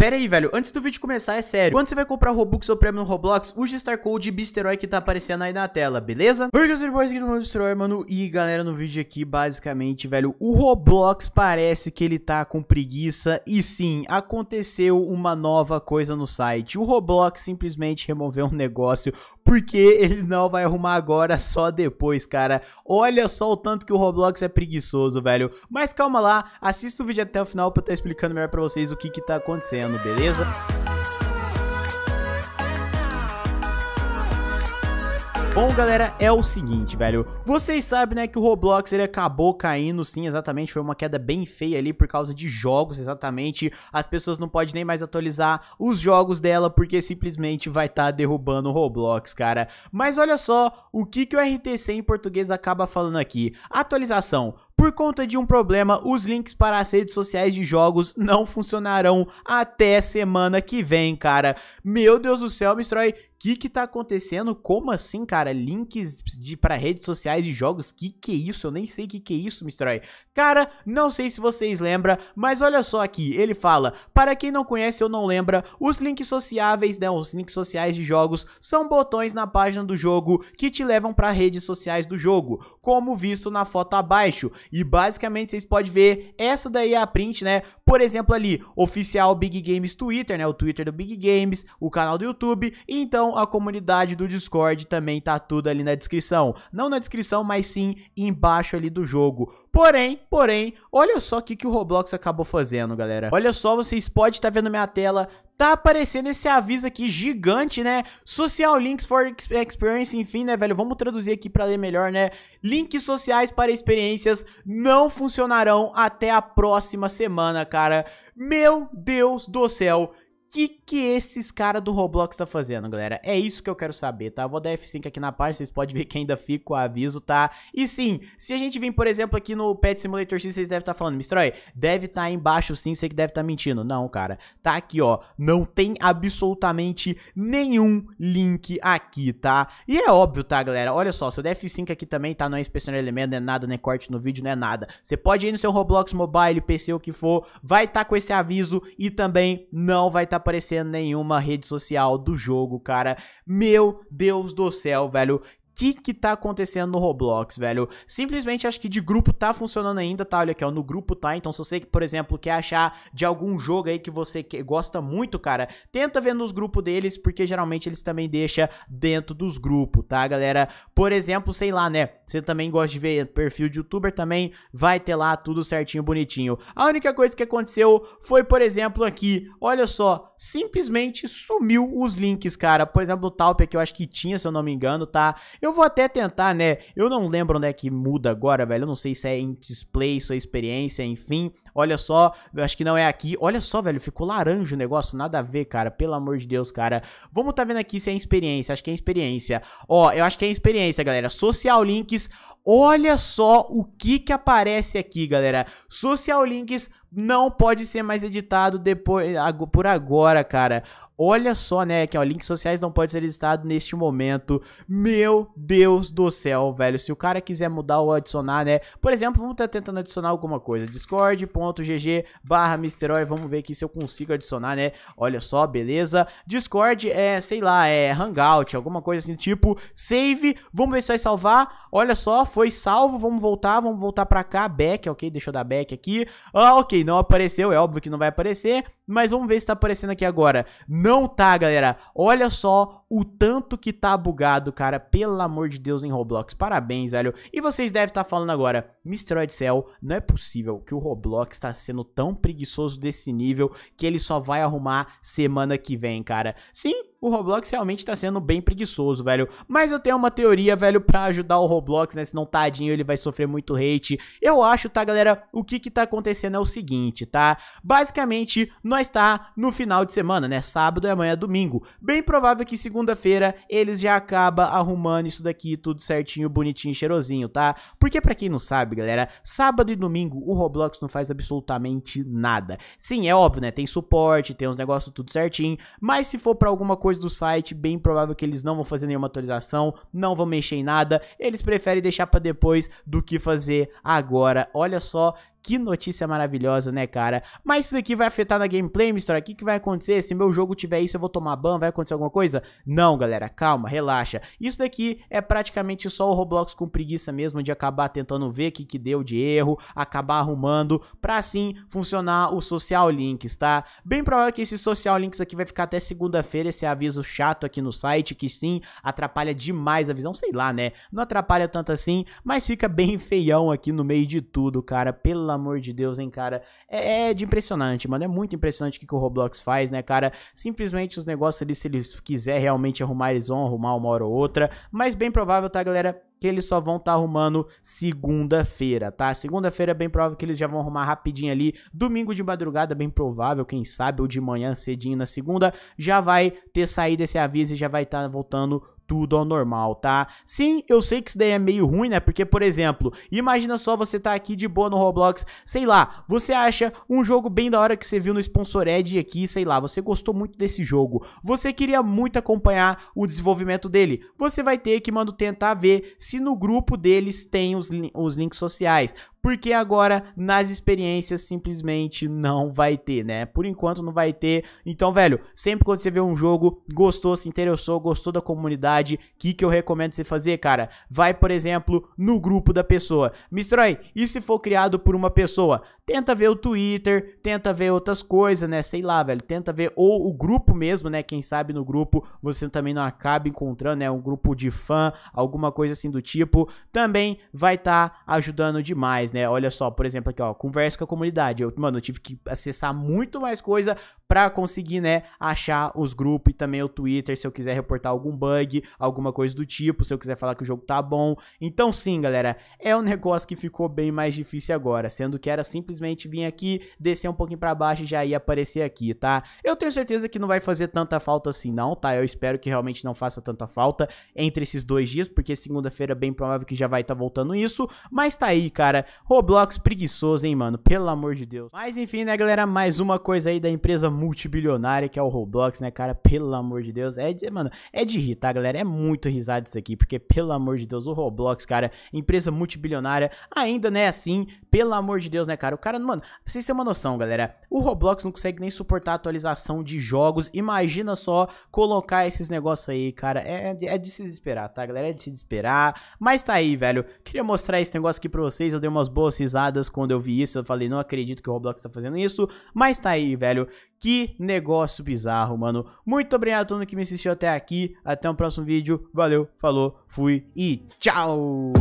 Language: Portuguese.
Pera aí, velho, antes do vídeo começar, é sério. Quando você vai comprar Robux ou prêmio no Roblox, use Star Code Bisteroy que tá aparecendo aí na tela, beleza? Burgers e Boys aqui no Bisteroy, mano. E galera, no vídeo aqui, basicamente, velho, o Roblox parece que ele tá com preguiça. E sim, aconteceu uma nova coisa no site. O Roblox simplesmente removeu um negócio porque ele não vai arrumar agora, só depois, cara. Olha só o tanto que o Roblox é preguiçoso, velho. Mas calma lá, assista o vídeo até o final pra eu estar explicando melhor pra vocês o que que tá acontecendo, beleza? Bom, galera, é o seguinte, velho. Vocês sabem, né, que o Roblox ele acabou caindo, sim, exatamente. Foi uma queda bem feia ali por causa de jogos, exatamente. As pessoas não podem nem mais atualizar os jogos dela porque simplesmente vai estar tá derrubando o Roblox, cara. Mas olha só o que, que o RTC em português acaba falando aqui. Atualização. Por conta de um problema, os links para as redes sociais de jogos não funcionarão até semana que vem, cara. Meu Deus do céu, Mistrói, o que que tá acontecendo? Como assim, cara? Links de para redes sociais de jogos? Que que é isso? Eu nem sei que que é isso, Mistrói. Cara, não sei se vocês lembram, mas olha só aqui, ele fala: "Para quem não conhece ou não lembra, os links sociáveis, né, os links sociais de jogos são botões na página do jogo que te levam para redes sociais do jogo, como visto na foto abaixo. E basicamente vocês podem ver, essa daí é a print, né? Por exemplo, ali, oficial Big Games Twitter, né? O Twitter do Big Games, o canal do YouTube, e então a comunidade do Discord também tá tudo ali na descrição. Não na descrição, mas sim embaixo ali do jogo. Porém, porém, olha só o que, que o Roblox acabou fazendo, galera. Olha só, vocês podem estar tá vendo minha tela, tá aparecendo esse aviso aqui gigante, né? Social links for experience, enfim, né, velho? Vamos traduzir aqui para ler melhor, né? Links sociais para experiências não funcionarão até a próxima semana, cara cara. Meu Deus do céu que que esses caras do Roblox tá fazendo, galera? É isso que eu quero saber, tá? vou dar F5 aqui na parte, vocês podem ver que ainda fica o aviso, tá? E sim, se a gente vir, por exemplo, aqui no Pet Simulator Sim, vocês devem estar tá falando, Mistroy, deve estar tá embaixo sim, sei que deve estar tá mentindo. Não, cara, tá aqui, ó, não tem absolutamente nenhum link aqui, tá? E é óbvio, tá, galera? Olha só, seu F5 aqui também, tá? Não é inspecionar elemento, não é nada, nem é corte no vídeo, não é nada. Você pode ir no seu Roblox Mobile, PC, o que for, vai estar tá com esse aviso e também não vai estar tá aparecendo nenhuma rede social do jogo, cara. Meu Deus do céu, velho que que tá acontecendo no Roblox, velho. Simplesmente acho que de grupo tá funcionando ainda, tá? Olha aqui, ó, no grupo tá. Então se você, por exemplo, quer achar de algum jogo aí que você que, gosta muito, cara, tenta ver nos grupos deles, porque geralmente eles também deixam dentro dos grupos, tá, galera? Por exemplo, sei lá, né? Você também gosta de ver perfil de youtuber também, vai ter lá tudo certinho, bonitinho. A única coisa que aconteceu foi, por exemplo, aqui, olha só, simplesmente sumiu os links, cara. Por exemplo, o Talpe aqui eu acho que tinha, se eu não me engano, tá? Eu eu vou até tentar, né? Eu não lembro onde é que muda agora, velho. Eu não sei se é em display, sua experiência, enfim. Olha só, acho que não é aqui. Olha só, velho, ficou laranja o negócio, nada a ver, cara. Pelo amor de Deus, cara. Vamos tá vendo aqui se é experiência, acho que é experiência. Ó, eu acho que é experiência, galera. Social Links, olha só o que que aparece aqui, galera. Social Links não pode ser mais editado depois por agora, cara. Olha só, né, que ó, links sociais não pode ser editado neste momento. Meu Deus do céu, velho. Se o cara quiser mudar ou adicionar, né? Por exemplo, vamos estar tá tentando adicionar alguma coisa. Discord apoia.gg barra Vamos ver aqui se eu consigo adicionar, né? Olha só, beleza. Discord é, sei lá, é Hangout, alguma coisa assim, tipo save. Vamos ver se vai salvar. Olha só, foi salvo. Vamos voltar, vamos voltar pra cá. Back, ok? Deixa eu dar back aqui. Ah, ok, não apareceu. É óbvio que não vai aparecer. Mas vamos ver se tá aparecendo aqui agora. Não tá, galera. Olha só o tanto que tá bugado, cara. Pelo amor de Deus, em Roblox. Parabéns, velho. E vocês devem estar tá falando agora, Mr. Cell, não é possível que o Roblox tá sendo tão preguiçoso desse nível que ele só vai arrumar semana que vem, cara. Sim, o Roblox realmente tá sendo bem preguiçoso, velho. Mas eu tenho uma teoria, velho, pra ajudar o Roblox, né? Senão, tadinho, ele vai sofrer muito hate. Eu acho, tá, galera? O que que tá acontecendo é o seguinte, tá? Basicamente, nós tá no final de semana, né? Sábado e amanhã é domingo. Bem provável que segunda-feira eles já acaba arrumando isso daqui tudo certinho, bonitinho, cheirosinho, tá? Porque pra quem não sabe, galera, sábado e domingo o Roblox não faz absolutamente nada. Sim, é óbvio, né? Tem suporte, tem uns negócios tudo certinho, mas se for pra alguma coisa do site, bem provável que eles não vão fazer nenhuma atualização, não vão mexer em nada. Eles preferem deixar para depois do que fazer agora. Olha só que notícia maravilhosa, né, cara? Mas isso daqui vai afetar na gameplay, Mistura? O que, que vai acontecer? Se meu jogo tiver isso, eu vou tomar ban? Vai acontecer alguma coisa? Não, galera, calma, relaxa. Isso daqui é praticamente só o Roblox com preguiça mesmo de acabar tentando ver o que, que deu de erro, acabar arrumando, pra assim funcionar o Social Links, tá? Bem provável que esse Social Links aqui vai ficar até segunda-feira, esse aviso chato aqui no site, que sim, atrapalha demais a visão, sei lá, né? Não atrapalha tanto assim, mas fica bem feião aqui no meio de tudo, cara, pela pelo amor de Deus, hein, cara? É, é de impressionante, mano. É muito impressionante o que, que o Roblox faz, né, cara? Simplesmente os negócios ali, se eles quiser realmente arrumar, eles vão arrumar uma hora ou outra. Mas bem provável, tá, galera? que eles só vão estar tá arrumando segunda-feira, tá? Segunda-feira é bem provável que eles já vão arrumar rapidinho ali. Domingo de madrugada, bem provável, quem sabe, ou de manhã cedinho na segunda, já vai ter saído esse aviso e já vai estar tá voltando tudo ao normal, tá? Sim, eu sei que isso daí é meio ruim, né? Porque, por exemplo, imagina só você tá aqui de boa no Roblox, sei lá, você acha um jogo bem da hora que você viu no Sponsor Edge aqui, sei lá, você gostou muito desse jogo, você queria muito acompanhar o desenvolvimento dele, você vai ter que, mano, tentar ver se no grupo deles tem os, os links sociais porque agora nas experiências simplesmente não vai ter, né? Por enquanto não vai ter. Então, velho, sempre quando você vê um jogo, gostou, se interessou, gostou da comunidade, o que, que eu recomendo você fazer, cara? Vai, por exemplo, no grupo da pessoa. Mistrói, e se for criado por uma pessoa? Tenta ver o Twitter, tenta ver outras coisas, né? Sei lá, velho. Tenta ver, ou o grupo mesmo, né? Quem sabe no grupo você também não acaba encontrando, né? Um grupo de fã, alguma coisa assim do tipo. Também vai estar tá ajudando demais mais, né? Olha só, por exemplo, aqui, ó, conversa com a comunidade. Eu, mano, eu tive que acessar muito mais coisa para conseguir, né, achar os grupos e também o Twitter se eu quiser reportar algum bug, alguma coisa do tipo, se eu quiser falar que o jogo tá bom. Então sim, galera, é um negócio que ficou bem mais difícil agora, sendo que era simplesmente vir aqui, descer um pouquinho para baixo e já ia aparecer aqui, tá? Eu tenho certeza que não vai fazer tanta falta assim não, tá? Eu espero que realmente não faça tanta falta entre esses dois dias, porque segunda-feira é bem provável que já vai estar tá voltando isso, mas tá aí, cara. Roblox preguiçoso, hein, mano? Pelo amor de Deus. Mas enfim, né, galera, mais uma coisa aí da empresa multibilionária que é o Roblox, né, cara? Pelo amor de Deus. É de, mano, é de rir, tá, galera? É muito risada isso aqui, porque, pelo amor de Deus, o Roblox, cara, empresa multibilionária, ainda, né, assim, pelo amor de Deus, né, cara? O cara, mano, pra vocês terem uma noção, galera, o Roblox não consegue nem suportar atualização de jogos. Imagina só colocar esses negócios aí, cara. É, é, é de se desesperar, tá, galera? É de se desesperar. Mas tá aí, velho. Queria mostrar esse negócio aqui pra vocês. Eu dei umas boas risadas quando eu vi isso. Eu falei, não acredito que o Roblox tá fazendo isso. Mas tá aí, velho. Que que negócio bizarro, mano. Muito obrigado a todo mundo que me assistiu até aqui. Até o próximo vídeo. Valeu, falou, fui e tchau!